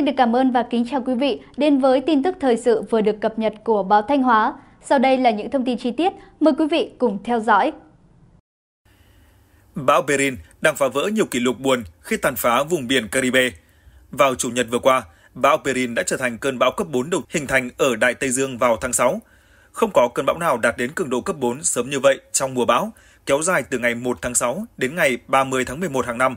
Xin được cảm ơn và kính chào quý vị đến với tin tức thời sự vừa được cập nhật của báo Thanh Hóa. Sau đây là những thông tin chi tiết, mời quý vị cùng theo dõi. Bão Berin đang phá vỡ nhiều kỷ lục buồn khi tàn phá vùng biển Caribe. Vào Chủ nhật vừa qua, bão Berin đã trở thành cơn bão cấp 4 đầu hình thành ở Đại Tây Dương vào tháng 6. Không có cơn bão nào đạt đến cường độ cấp 4 sớm như vậy trong mùa bão, kéo dài từ ngày 1 tháng 6 đến ngày 30 tháng 11 hàng năm.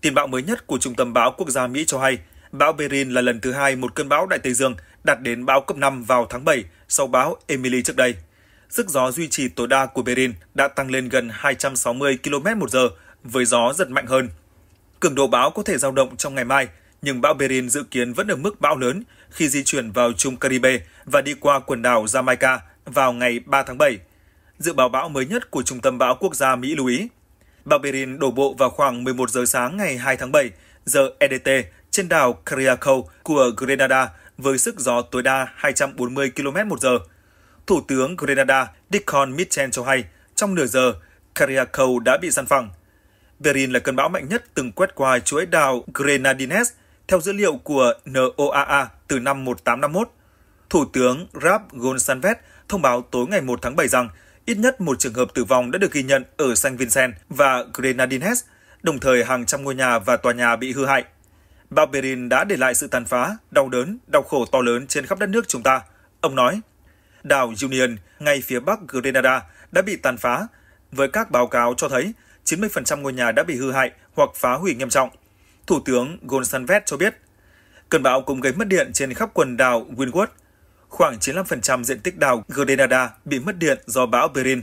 Tin bão mới nhất của Trung tâm Bão Quốc gia Mỹ cho hay – Bão Berin là lần thứ hai một cơn bão Đại Tây Dương đạt đến bão cấp 5 vào tháng 7 sau bão Emily trước đây. Sức gió duy trì tối đa của Berin đã tăng lên gần 260 km một giờ với gió giật mạnh hơn. Cường độ bão có thể dao động trong ngày mai, nhưng bão Berin dự kiến vẫn ở mức bão lớn khi di chuyển vào Trung Caribe và đi qua quần đảo Jamaica vào ngày 3 tháng 7. Dự báo bão mới nhất của Trung tâm Bão Quốc gia Mỹ lưu ý, bão Berin đổ bộ vào khoảng 11 giờ sáng ngày 2 tháng 7 giờ EDT trên đảo Cariaco của Grenada với sức gió tối đa 240 km h Thủ tướng Grenada Dickon Mitchell cho hay, trong nửa giờ, Cariaco đã bị săn phẳng. Berin là cơn bão mạnh nhất từng quét qua chuỗi đảo Grenadines, theo dữ liệu của NOAA từ năm 1851. Thủ tướng Rab Gonsalves thông báo tối ngày 1 tháng 7 rằng ít nhất một trường hợp tử vong đã được ghi nhận ở San Vincent và Grenadines, đồng thời hàng trăm ngôi nhà và tòa nhà bị hư hại. Bão Berin đã để lại sự tàn phá, đau đớn, đau khổ to lớn trên khắp đất nước chúng ta. Ông nói, đảo Union, ngay phía bắc Grenada, đã bị tàn phá, với các báo cáo cho thấy 90% ngôi nhà đã bị hư hại hoặc phá hủy nghiêm trọng. Thủ tướng Gonsalves cho biết, cơn bão cũng gây mất điện trên khắp quần đảo Windward. Khoảng 95% diện tích đảo Grenada bị mất điện do bão Berin.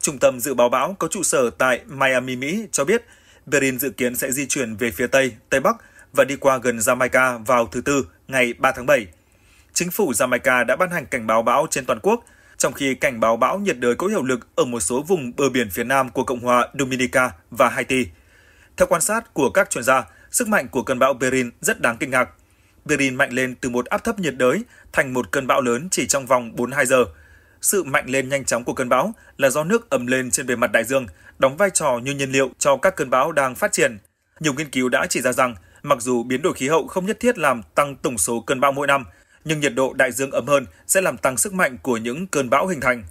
Trung tâm dự báo bão có trụ sở tại Miami, Mỹ cho biết Berin dự kiến sẽ di chuyển về phía Tây, Tây Bắc – và đi qua gần Jamaica vào thứ Tư ngày 3 tháng 7. Chính phủ Jamaica đã ban hành cảnh báo bão trên toàn quốc, trong khi cảnh báo bão nhiệt đới có hiệu lực ở một số vùng bờ biển phía nam của Cộng hòa Dominica và Haiti. Theo quan sát của các chuyên gia, sức mạnh của cơn bão Berin rất đáng kinh ngạc. Berin mạnh lên từ một áp thấp nhiệt đới thành một cơn bão lớn chỉ trong vòng 42 giờ. Sự mạnh lên nhanh chóng của cơn bão là do nước ấm lên trên bề mặt đại dương, đóng vai trò như nhiên liệu cho các cơn bão đang phát triển. Nhiều nghiên cứu đã chỉ ra rằng Mặc dù biến đổi khí hậu không nhất thiết làm tăng tổng số cơn bão mỗi năm, nhưng nhiệt độ đại dương ấm hơn sẽ làm tăng sức mạnh của những cơn bão hình thành.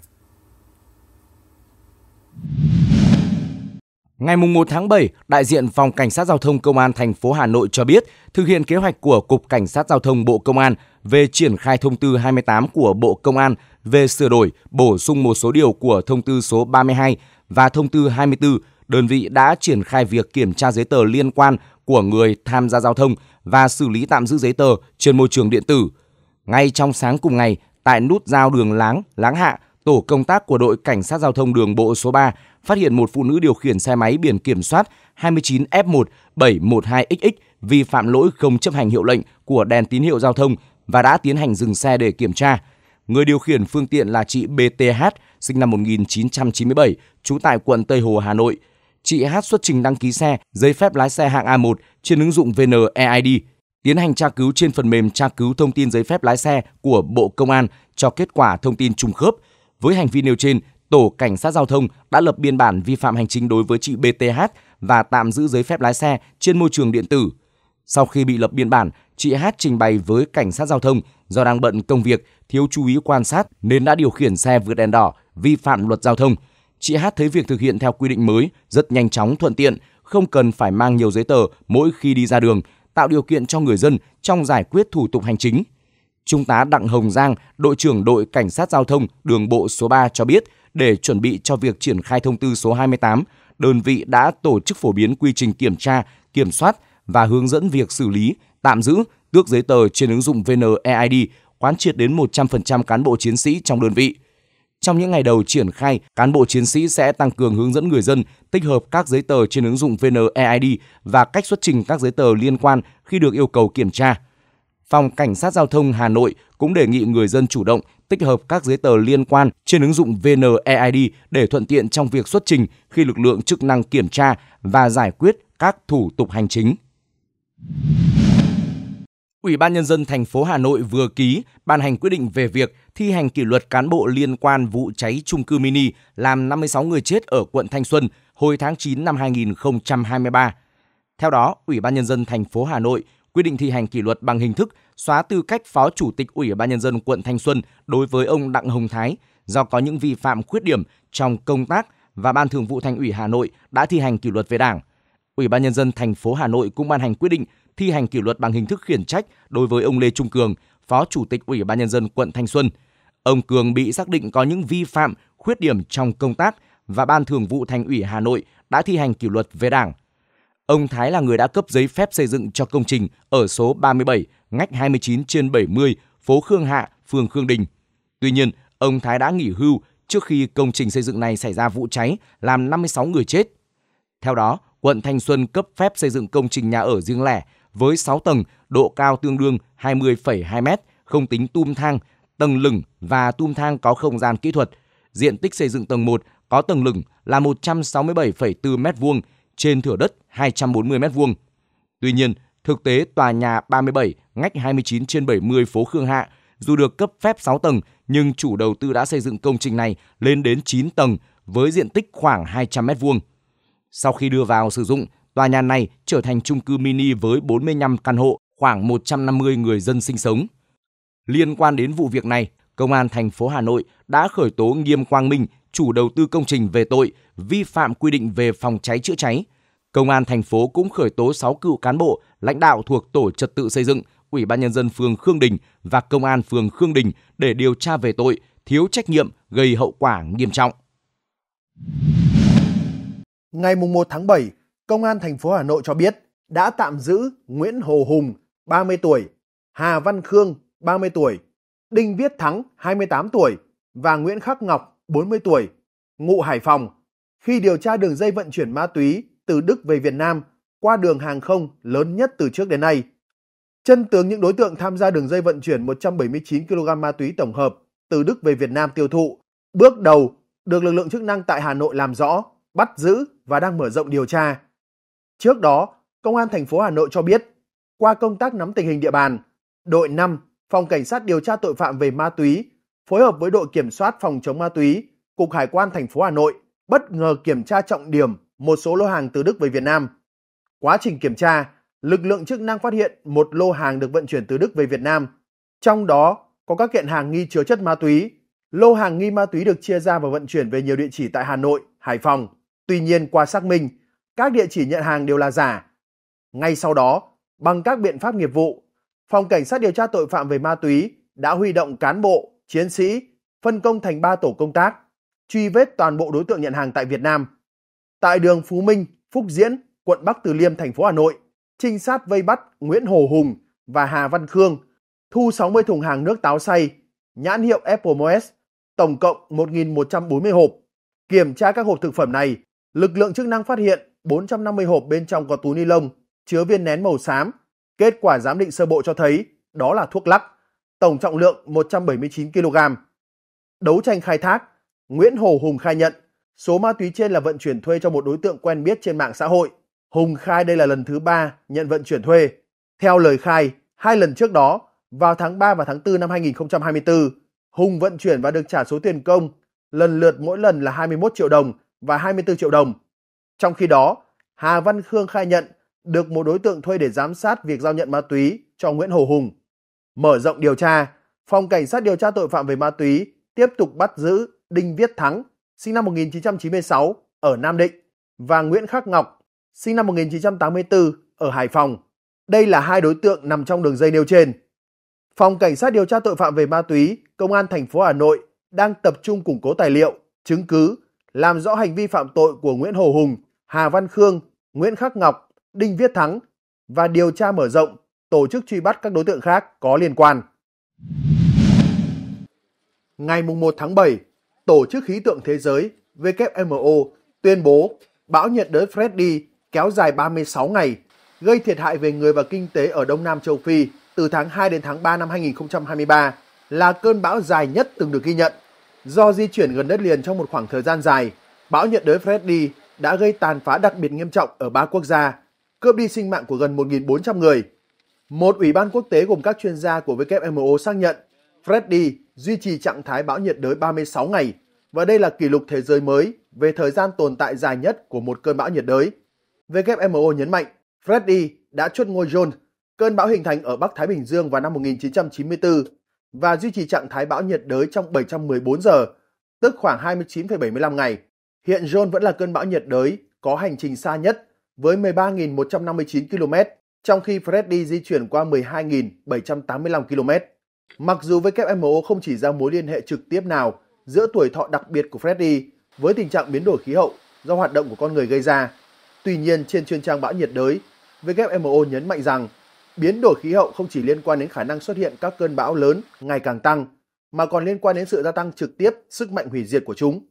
Ngày 1 tháng 7, đại diện Phòng Cảnh sát Giao thông Công an thành phố Hà Nội cho biết, thực hiện kế hoạch của Cục Cảnh sát Giao thông Bộ Công an về triển khai thông tư 28 của Bộ Công an về sửa đổi, bổ sung một số điều của thông tư số 32 và thông tư 24 đơn vị đã triển khai việc kiểm tra giấy tờ liên quan của người tham gia giao thông và xử lý tạm giữ giấy tờ trên môi trường điện tử. Ngay trong sáng cùng ngày, tại nút giao đường Láng, Láng Hạ, tổ công tác của đội cảnh sát giao thông đường bộ số 3 phát hiện một phụ nữ điều khiển xe máy biển kiểm soát 29F1712XX vi phạm lỗi không chấp hành hiệu lệnh của đèn tín hiệu giao thông và đã tiến hành dừng xe để kiểm tra. Người điều khiển phương tiện là chị BTH, sinh năm 1997, trú tại quận Tây Hồ, Hà Nội – chị Hát xuất trình đăng ký xe, giấy phép lái xe hạng A1 trên ứng dụng VNEID, tiến hành tra cứu trên phần mềm tra cứu thông tin giấy phép lái xe của Bộ Công an cho kết quả thông tin trùng khớp. Với hành vi nêu trên, Tổ Cảnh sát Giao thông đã lập biên bản vi phạm hành chính đối với chị BTH và tạm giữ giấy phép lái xe trên môi trường điện tử. Sau khi bị lập biên bản, chị Hát trình bày với Cảnh sát Giao thông do đang bận công việc, thiếu chú ý quan sát nên đã điều khiển xe vượt đèn đỏ, vi phạm luật giao thông – Chị Hát thấy việc thực hiện theo quy định mới rất nhanh chóng thuận tiện, không cần phải mang nhiều giấy tờ mỗi khi đi ra đường, tạo điều kiện cho người dân trong giải quyết thủ tục hành chính. Trung tá Đặng Hồng Giang, đội trưởng đội cảnh sát giao thông đường bộ số 3 cho biết, để chuẩn bị cho việc triển khai thông tư số 28, đơn vị đã tổ chức phổ biến quy trình kiểm tra, kiểm soát và hướng dẫn việc xử lý, tạm giữ, tước giấy tờ trên ứng dụng VNEID, quán triệt đến 100% cán bộ chiến sĩ trong đơn vị. Trong những ngày đầu triển khai, cán bộ chiến sĩ sẽ tăng cường hướng dẫn người dân tích hợp các giấy tờ trên ứng dụng VNEID và cách xuất trình các giấy tờ liên quan khi được yêu cầu kiểm tra. Phòng Cảnh sát Giao thông Hà Nội cũng đề nghị người dân chủ động tích hợp các giấy tờ liên quan trên ứng dụng VNEID để thuận tiện trong việc xuất trình khi lực lượng chức năng kiểm tra và giải quyết các thủ tục hành chính. Ủy ban Nhân dân thành phố Hà Nội vừa ký ban hành quyết định về việc thi hành kỷ luật cán bộ liên quan vụ cháy trung cư mini làm 56 người chết ở quận Thanh Xuân hồi tháng 9 năm 2023. Theo đó, Ủy ban Nhân dân thành phố Hà Nội quyết định thi hành kỷ luật bằng hình thức xóa tư cách Phó Chủ tịch Ủy ban Nhân dân quận Thanh Xuân đối với ông Đặng Hồng Thái do có những vi phạm khuyết điểm trong công tác và Ban Thường vụ Thành ủy Hà Nội đã thi hành kỷ luật về Đảng – Ủy ban nhân dân thành phố Hà Nội cũng ban hành quyết định thi hành kỷ luật bằng hình thức khiển trách đối với ông Lê Trung Cường, Phó Chủ tịch Ủy ban nhân dân quận Thanh Xuân. Ông Cường bị xác định có những vi phạm, khuyết điểm trong công tác và Ban Thường vụ Thành ủy Hà Nội đã thi hành kỷ luật về Đảng. Ông Thái là người đã cấp giấy phép xây dựng cho công trình ở số 37, ngách 29 trên 70, phố Khương Hạ, phường Khương Đình. Tuy nhiên, ông Thái đã nghỉ hưu trước khi công trình xây dựng này xảy ra vụ cháy làm 56 người chết. Theo đó, quận Thanh Xuân cấp phép xây dựng công trình nhà ở riêng lẻ với 6 tầng, độ cao tương đương 20,2 m, không tính tum thang, tầng lửng và tum thang có không gian kỹ thuật. Diện tích xây dựng tầng 1 có tầng lửng là 167,4 m2 trên thửa đất 240 m2. Tuy nhiên, thực tế tòa nhà 37 ngách 29 trên 70 phố Khương Hạ dù được cấp phép 6 tầng nhưng chủ đầu tư đã xây dựng công trình này lên đến 9 tầng với diện tích khoảng 200 m2. Sau khi đưa vào sử dụng, tòa nhà này trở thành chung cư mini với 45 căn hộ, khoảng 150 người dân sinh sống. Liên quan đến vụ việc này, Công an thành phố Hà Nội đã khởi tố Nghiêm Quang Minh, chủ đầu tư công trình về tội vi phạm quy định về phòng cháy chữa cháy. Công an thành phố cũng khởi tố 6 cựu cán bộ, lãnh đạo thuộc Tổ trật tự xây dựng, Ủy ban nhân dân phường Khương Đình và Công an phường Khương Đình để điều tra về tội thiếu trách nhiệm gây hậu quả nghiêm trọng. Ngày 1 tháng 7, Công an thành phố Hà Nội cho biết đã tạm giữ Nguyễn Hồ Hùng, 30 tuổi, Hà Văn Khương, 30 tuổi, Đinh Viết Thắng, 28 tuổi và Nguyễn Khắc Ngọc, 40 tuổi, ngụ Hải Phòng, khi điều tra đường dây vận chuyển ma túy từ Đức về Việt Nam qua đường hàng không lớn nhất từ trước đến nay. Chân tướng những đối tượng tham gia đường dây vận chuyển 179 kg ma túy tổng hợp từ Đức về Việt Nam tiêu thụ, bước đầu được lực lượng chức năng tại Hà Nội làm rõ, bắt giữ và đang mở rộng điều tra. Trước đó, Công an thành phố Hà Nội cho biết, qua công tác nắm tình hình địa bàn, đội 5, Phòng Cảnh sát điều tra tội phạm về ma túy, phối hợp với đội kiểm soát phòng chống ma túy, Cục Hải quan thành phố Hà Nội bất ngờ kiểm tra trọng điểm một số lô hàng từ Đức về Việt Nam. Quá trình kiểm tra, lực lượng chức năng phát hiện một lô hàng được vận chuyển từ Đức về Việt Nam. Trong đó có các kiện hàng nghi chứa chất ma túy. Lô hàng nghi ma túy được chia ra và vận chuyển về nhiều địa chỉ tại Hà Nội, Hải Phòng. Tuy nhiên qua xác minh, các địa chỉ nhận hàng đều là giả. Ngay sau đó, bằng các biện pháp nghiệp vụ, Phòng Cảnh sát điều tra tội phạm về ma túy đã huy động cán bộ, chiến sĩ, phân công thành 3 tổ công tác, truy vết toàn bộ đối tượng nhận hàng tại Việt Nam. Tại đường Phú Minh, Phúc Diễn, quận Bắc Từ Liêm, thành phố Hà Nội, trinh sát vây bắt Nguyễn Hồ Hùng và Hà Văn Khương, thu 60 thùng hàng nước táo xay, nhãn hiệu Apple Moes, tổng cộng 1.140 hộp. Kiểm tra các hộp thực phẩm này lực lượng chức năng phát hiện 450 hộp bên trong có túi ni lông chứa viên nén màu xám. Kết quả giám định sơ bộ cho thấy đó là thuốc lắc, tổng trọng lượng 179 kg. Đấu tranh khai thác, Nguyễn Hồ Hùng khai nhận số ma túy trên là vận chuyển thuê cho một đối tượng quen biết trên mạng xã hội. Hùng khai đây là lần thứ ba nhận vận chuyển thuê. Theo lời khai, hai lần trước đó, vào tháng 3 và tháng 4 năm 2024, Hùng vận chuyển và được trả số tiền công lần lượt mỗi lần là 21 triệu đồng và 24 triệu đồng. Trong khi đó, Hà Văn Khương khai nhận được một đối tượng thuê để giám sát việc giao nhận ma túy cho Nguyễn Hồ Hùng. Mở rộng điều tra, Phòng Cảnh sát điều tra tội phạm về ma túy tiếp tục bắt giữ Đinh Viết Thắng, sinh năm 1996 ở Nam Định và Nguyễn Khắc Ngọc, sinh năm 1984 ở Hải Phòng. Đây là hai đối tượng nằm trong đường dây nêu trên. Phòng Cảnh sát điều tra tội phạm về ma túy, Công an thành phố Hà Nội đang tập trung củng cố tài liệu, chứng cứ làm rõ hành vi phạm tội của Nguyễn Hồ Hùng, Hà Văn Khương, Nguyễn Khắc Ngọc, Đinh Viết Thắng và điều tra mở rộng, tổ chức truy bắt các đối tượng khác có liên quan. Ngày 1 tháng 7, Tổ chức Khí tượng Thế giới WMO tuyên bố bão nhiệt đới Freddy kéo dài 36 ngày, gây thiệt hại về người và kinh tế ở Đông Nam châu Phi từ tháng 2 đến tháng 3 năm 2023 là cơn bão dài nhất từng được ghi nhận. Do di chuyển gần đất liền trong một khoảng thời gian dài, bão nhiệt đới Freddy đã gây tàn phá đặc biệt nghiêm trọng ở ba quốc gia, cướp đi sinh mạng của gần 1.400 người. Một ủy ban quốc tế gồm các chuyên gia của WMO xác nhận Freddy duy trì trạng thái bão nhiệt đới 36 ngày và đây là kỷ lục thế giới mới về thời gian tồn tại dài nhất của một cơn bão nhiệt đới. WMO nhấn mạnh Freddy đã chuất ngôi John, cơn bão hình thành ở Bắc Thái Bình Dương vào năm 1994 và duy trì trạng thái bão nhiệt đới trong 714 giờ, tức khoảng 29,75 ngày. Hiện John vẫn là cơn bão nhiệt đới có hành trình xa nhất với 13.159 km, trong khi Freddy di chuyển qua 12.785 km. Mặc dù WMO không chỉ ra mối liên hệ trực tiếp nào giữa tuổi thọ đặc biệt của Freddy với tình trạng biến đổi khí hậu do hoạt động của con người gây ra, tuy nhiên trên chuyên trang bão nhiệt đới, WMO nhấn mạnh rằng Biến đổi khí hậu không chỉ liên quan đến khả năng xuất hiện các cơn bão lớn ngày càng tăng, mà còn liên quan đến sự gia tăng trực tiếp sức mạnh hủy diệt của chúng.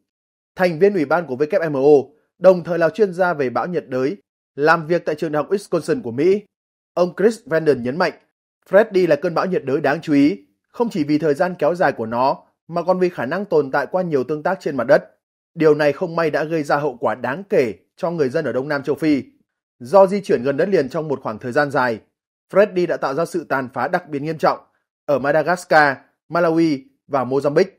Thành viên ủy ban của WMO, đồng thời là chuyên gia về bão nhiệt đới, làm việc tại trường đại học Wisconsin của Mỹ. Ông Chris Vanden nhấn mạnh, Freddy là cơn bão nhiệt đới đáng chú ý, không chỉ vì thời gian kéo dài của nó, mà còn vì khả năng tồn tại qua nhiều tương tác trên mặt đất. Điều này không may đã gây ra hậu quả đáng kể cho người dân ở Đông Nam Châu Phi. Do di chuyển gần đất liền trong một khoảng thời gian dài, Freddy đã tạo ra sự tàn phá đặc biệt nghiêm trọng ở Madagascar, Malawi và Mozambique.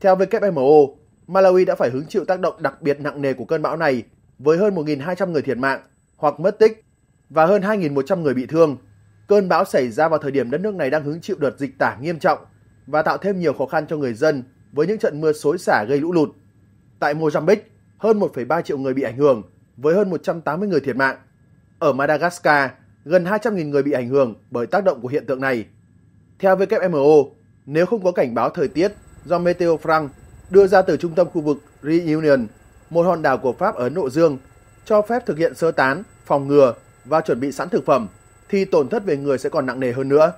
Theo WMO, Malawi đã phải hứng chịu tác động đặc biệt nặng nề của cơn bão này với hơn 1.200 người thiệt mạng hoặc mất tích và hơn 2.100 người bị thương. Cơn bão xảy ra vào thời điểm đất nước này đang hứng chịu đợt dịch tả nghiêm trọng và tạo thêm nhiều khó khăn cho người dân với những trận mưa xối xả gây lũ lụt. Tại Mozambique, hơn 1,3 triệu người bị ảnh hưởng với hơn 180 người thiệt mạng. Ở Madagascar, gần 200.000 người bị ảnh hưởng bởi tác động của hiện tượng này. Theo WMO, nếu không có cảnh báo thời tiết do Meteo France đưa ra từ trung tâm khu vực Reunion, một hòn đảo của Pháp ở Ấn Độ Dương, cho phép thực hiện sơ tán, phòng ngừa và chuẩn bị sẵn thực phẩm, thì tổn thất về người sẽ còn nặng nề hơn nữa.